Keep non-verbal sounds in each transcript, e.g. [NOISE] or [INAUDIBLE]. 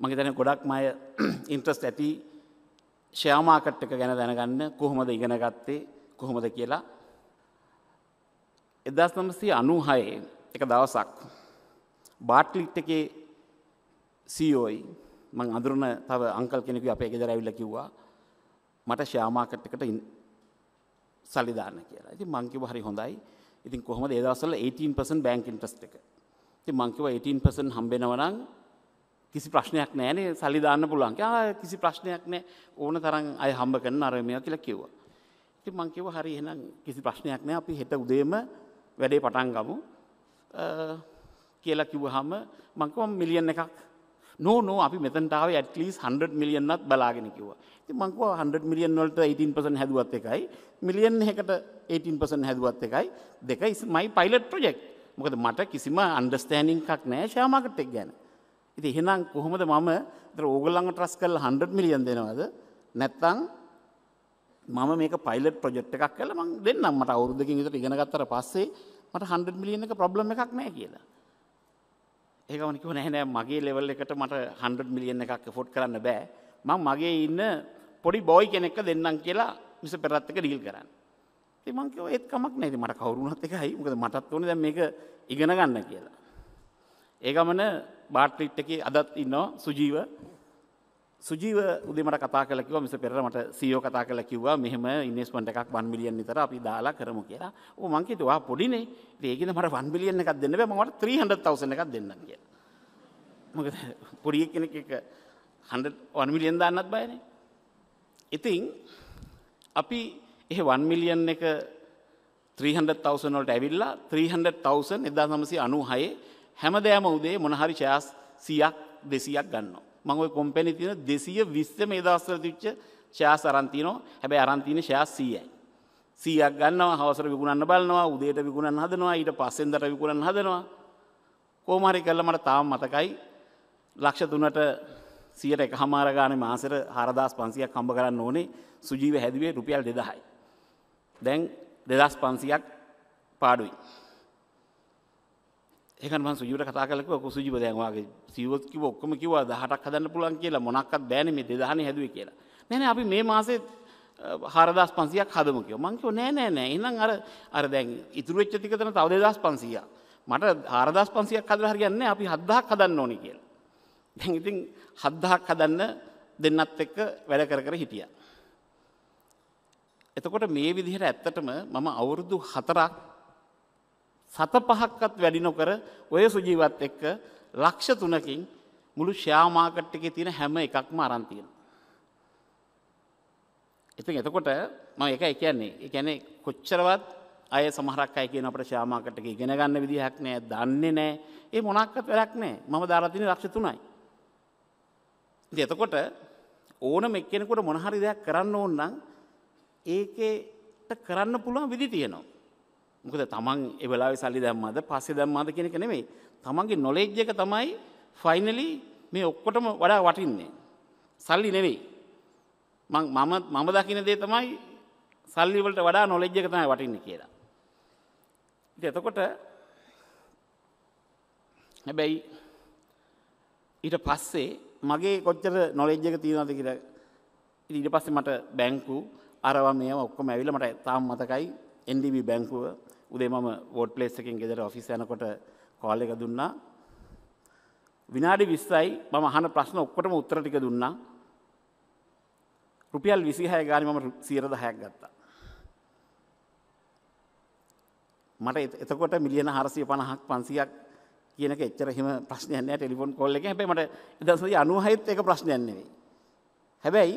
මගේතන ගොඩක් මය ඉන්ට්‍රස් [CLEARS THROAT] ඇති ෂයාමාකට් එක ගැන දැනගන්න කොහොමද ඉගෙන ගත්තේ කොහොමද කියලා. එදස් නමසී අනුහයේ එක දවසක් බාට්ලිට් එකේ සීෝයි e මං අඳුරන තව අංකල් කෙනෙකු අපේ ගෙදර ඇවිල්ලා කිව්වා මට ෂයාමාකට් එකට සල්ලි දාන්න කියලා. ඉතින් මං කිව්වා හරි හොඳයි. ඉතින් කොහොමද ඒ දවස්වල 18% බැංක් ඉන්ට්‍රස්ට් එක. ඉතින් මං කිව්වා 18% හම්බ වෙනවා නම් කිසි ප්‍රශ්නයක් නෑනේ සල්ලි දාන්න පුළුවන් කියලා කිසි ප්‍රශ්නයක් නෑ ඕන තරම් අය හම්බ කරන අර මේවා කියලා කිව්වා. ඉතින් මං කිව්වා හරි එහෙනම් කිසි ප්‍රශ්නයක් නෑ අපි හෙට උදේම වැඩේ පටන් ගමු. කියලා කිව්වහම මං කිව්වා මිලියන් එකක් නෝ නෝ අපි මෙතනට ආවේ at least 100 million වත් බලාගෙන කිව්වා. ඉතින් මං කිව්වා 100 million වලට 18% හැදුවත් එකයි මිලියන් එකකට 18% හැදුවත් එකයි දෙක is my pilot project. මොකද මට කිසිම understanding එකක් නෑ share market එක ගැන. ඉති එහෙනම් කොහොමද මම තර ඕගල්ලඟ ට්‍රස් කල් හන්ඩ මිලියන් දෙනවද නැත්තං මම මේක පයිලට් ප්‍රජෙට් එකක් කල මං දෙන්න මට අවුරුදකින් විතර ඉගෙනගත්තර පස්සේ මට හන්ඩ මිලියන එක ප්‍රබ්ලම එකක් නෑ කියලා ඒකමනිකව නැහැනෑ මගේ ලෙවල් එකට මට හන්ඩ මිලියන එකක් ෆොට් කරන්න බෑ මං මගේ ඉන්න පොඩි බෝයි කෙනෙක්ක දෙන්නම් කියලා මිස පෙරත්තක ඩීල් කරන්න තිමංකව ඒත්කමක් නැති මට කවරුණත් එකයි මකද මටත් ඕන දැ මේක ඉගෙන ගන්න කියලා ඒගමන බාට්ලිට් එකේ අදත් ඉන්නවා සුජීව සුජීව උදේමට කතා කළ කිව්වා මිස පෙරට මට සීයෝ කතා කළ කිව්වා මෙහෙම ඉන්වෙස්ට්මන්ට් එකක් 1 මිලියන් විතර අපි දාලා කරමු කියලා. ඕ මං කිව්වා වා පොඩිනේ. ඒකෙන් මට 1 මිලියන් එකක් දෙන්න බෑ මම මට 300000 එකක් දෙන්නම් කියලා. මොකද පොඩි කෙනෙක් එක 100 1 මිලියන් දාන්නත් බයනේ. ඉතින් අපි එහෙ 1 මිලියන් එක 300000 වලට ඇවිල්ලා 300000 1996 හැමදෑම උදේ මොනහරි ශෑස් සියක් දෙසියක් ගන්න. මං ඔය කොම්පැනි තියෙන දෙසිය විස්සම ඒදස්සර තිච්ච ශෑස් අරන්තිනෝ හැබැයි අරන්තින ශෑස් සීයයි. සීයක් ගන්නවා හවසර විකුණන්න බලනවා උදේට විකුණන් හදනවා ඊට පස්සෙන්දට විකුණන් හදනවා. කෝමහරි කල්ල මට තාම මතකයි ලක්ෂ තුනට සියට එක හමාරගාන මාසර හරදස් පන්සියක් කම්බ කරන්න ඕනේ සුජීව හැදුවේ රුපියල් දෙදහයි. දැන් දෙදස් පන්සියක් පාඩුයි. ඒකන් මම සුජිවට කතා කරලා කිව්වා ඔක සුජිව දැන් ඔයාගේ සිවොත් කිව්ව ඔක්කොම කිව්වා 18ක් හදන්න පුළුවන් කියලා මොනක්වත් බෑනේ මේ 2000 හැදුවේ කියලා. නෑ නෑ අපි මේ මාසේ 4500ක් හදමු කිව්වා. මං කිව්වා නෑ නෑ නෑ එහෙනම් අර අර දැන් ඉතුරු වෙච්ච ටික තන තව 2500ක්. මට 4500ක් හදලා හරියන්නේ අපි 7000ක් හදන්න ඕනේ කියලා. දැන් ඉතින් 7000ක් හදන්න දෙන්නත් එක්ක වැඩ කර කර හිටියා. එතකොට මේ විදිහට ඇත්තටම මම අවුරුදු 4ක් සත පහක්කත් වැඩි නොකර ඔය සුජීවත් එක්ක ලක්ෂ තුනකින් මුළු ශ්‍යාමාකට් එකේ තියෙන හැම එකක්ම අරන් තියෙනවා. ඉතින් එතකොට මම ඒකයි කියන්නේ. ඒ කියන්නේ කොච්චරවත් අය සමහරක් අය කියන අපිට ශ්‍යාමාකට් එක ඉගෙන ගන්න විදිහක් නෑ, දන්නේ නෑ. ඒ මොනක්වත් වැඩක් නෑ. මම දාලා තියෙන ලක්ෂ තුනයි. ඉතින් එතකොට ඕනම එක්කෙනෙකුට මොන හරි දෙයක් කරන්න ඕන නම් ඒකේට කරන්න පුළුවන් විදි තියෙනවා. මොකද තමන් ඒ වෙලාවේ සල්ලි දැම්මද පස්සේ දැම්මද කියන එක නෙමෙයි. තමන්ගේ නොලෙජ් එක තමයි ෆයිනලි මේ ඔක්කොටම වඩා වටින්නේ. සල්ලි නෙවෙයි. මම මම දකින දේ තමයි සල්ලි වලට වඩා නොලෙජ් එක තමයි වටින්නේ කියලා. ඉතින් එතකොට හැබැයි ඊට පස්සේ මගේ කොච්චර නොලෙජ් එක තියෙනවද කියලා ඉතින් ඊට පස්සේ මට බැංකු අරවා මේවා ඔක්කොම ඇවිල්ලා මට තාම මතකයි NDB බැංකුව උදේ මම වෝඩ් ප්ලේස් එකෙන් ගෙදර ඔෆිස් යනකොට කෝල් එක දුන්නා විනාඩි 20යි මම අහන ප්‍රශ්න ඔක්කොටම උත්තර ටික දුන්නා රුපියල් 26 ගානේ මම 110ක් ගත්තා මට එතකොට මිලියන 450ක් 500ක් කියන එක එච්චර හිම ප්‍රශ්නයක් නෑ ටෙලිෆෝන් කෝල් එකේ හැබැයි මට 1996ත් ඒක ප්‍රශ්නයක් නෙවෙයි හැබැයි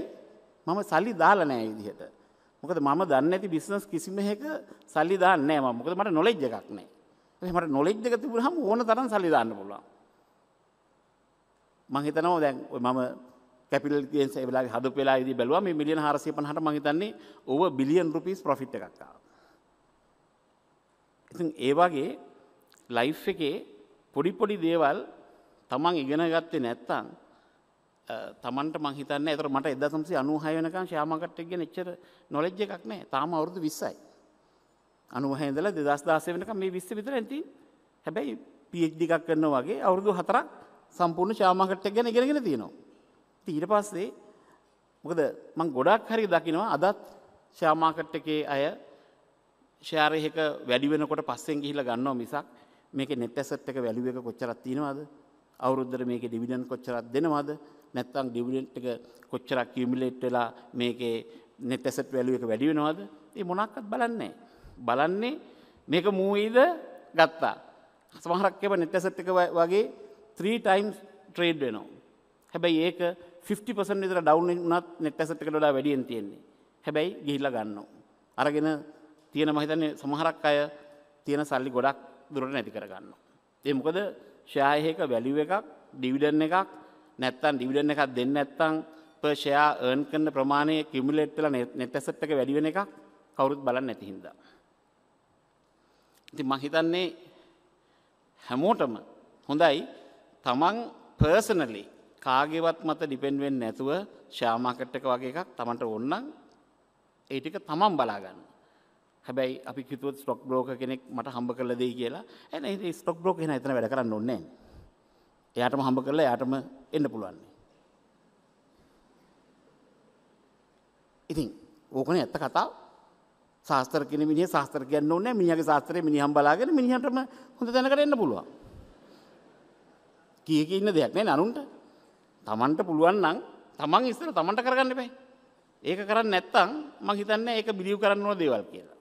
මම සල්ලි දාලා නෑ විදිහට මොකද මම දන්න ඇති බිස්නස් කිසිමහක සල්ලි දාන්නේ ම මොකද මට නොලෙජ් එකක් නෑ මට නොලෙජ් එක තිබුණහම ඕන තරම් සල්ලි දාන්න පුළුවන් මං හිතනවා දැන් මම කැපිටල් ගේන්ස් ඒ වෙලාවේ හදපු වෙලාවේ ඉදී බැලුවා මේ මිලියන 450ට මං හිතන්නේ ඕව බිලියන් රුපීස් ප්‍රොෆිට් එකක් ආවා. ඉතින් ඒ වගේ ලයිෆ් එකේ පොඩි පොඩි දේවල් තමන් ඉගෙන ගත්තේ නැත්නම් තමන්ට මහිතන්න ඇතර මට එදසම්සේ අනුහය වනකම් ශයාමකට්ටක්ගෙන එච්චර නොලෙජ්ජ එකක් නෑ තාම අවුරුදු විස්සයි. අනුහහිදල දෙදස් දාසය වනක මේ විස්ස විතර ඇති හැබැයි පියෙක්්දිකක් කරන්න වගේ අවුරුදු හතරක් සම්පූර්ණ ශාමකට්ටක් ගැන ඉගෙනගෙන තියෙනවා. ඊට පස්සේ මොකද මං ගොඩක් හරි දකිනවා අදත් ශාමාකට්ට එකේ අය ශාරයක වැඩි වෙනකොට පස්සෙන් ගිහිල ගන්නවා මිසක් මේක නෙට්ඇසට් එක වැලිුව එක කොච්චරත් තියෙනවාද අවුරුද්දර මේක ඩිවිඩන් කොච්චරත් දෙනවාද නැත්තං ඩිවිඩෙන්ට් එක කොච්චරක් කියමිලේට් වෙලා මේකේ net asset value එක වැඩි වෙනවද? ඒ මොනක්වත් බලන්නේ බලන්නේ මේක මූවීද ගත්තා. සමහරක් ඒවා net asset එක වගේ 3 times trade වෙනවා. හැබැයි ඒක 50% විතර down වුණත් net asset එකට වඩා වැඩියෙන් තියෙන්නේ. හැබැයි ගිහිල්ලා ගන්නවා. අරගෙන තියෙන මම හිතන්නේ සමහරක් අය තියෙන සල්ලි ගොඩක් දුරට නැති කරගන්නවා. ඒ මොකද ෂෙයාර් එකක වැලියු එකක්, ඩිවිඩන්ඩ් එකක් නැත්තන් ඩිවිඩන් එකක් දෙන්න ඇත්තං පර්ෂයා ඒර්න් කරන්න ප්‍රමාණය කිමිලෙට්ටල නැතැසත් එක වැඩිවෙන එක කවුරුත් බලන්න නැතිහින්ද. ඉති මහිතන්නේ හැමෝටම හොඳයි තමන් පර්සනලි කාගෙවත් මත ඩිපෙන්වෙන් නැතුව ශාමාකට්ටක වගේ එකක් තමන්ට ඔන්නම් ඒටික තමන් බලාගන්න. හැබැයි අපි කිතුවත් ස්ටොක් බ්‍රෝක කෙනෙක් මට හම්බ කරල දෙයි කියලා ඇ ස්ටොක් බ්‍රෝක එන එතන වැඩ කරන්න ඔන්නේ. එයාටම හම්බ කරලා යාටම එන්න පුළුවන්. ඉතින් ඕකනේ ඇත්ත කතාව. ශාස්ත්‍ර කියන මිනිහ ශාස්ත්‍ර කියන්න ඕනේ මිනිහාගේ ශාස්ත්‍රය මිනිහන් බලාගෙන මිනිහන්ටම හොඳ තැනකට එන්න පුළුවන්. කීයක ඉන්න දෙයක් නේ නනුන්ට. Tamanට පුළුවන් නම් Taman ඉස්සර Tamanට කරගන්න එපා. ඒක කරන්නේ නැත්තම් මම හිතන්නේ ඒක බිලිව් කරන්න ඕන දේවල් කියලා.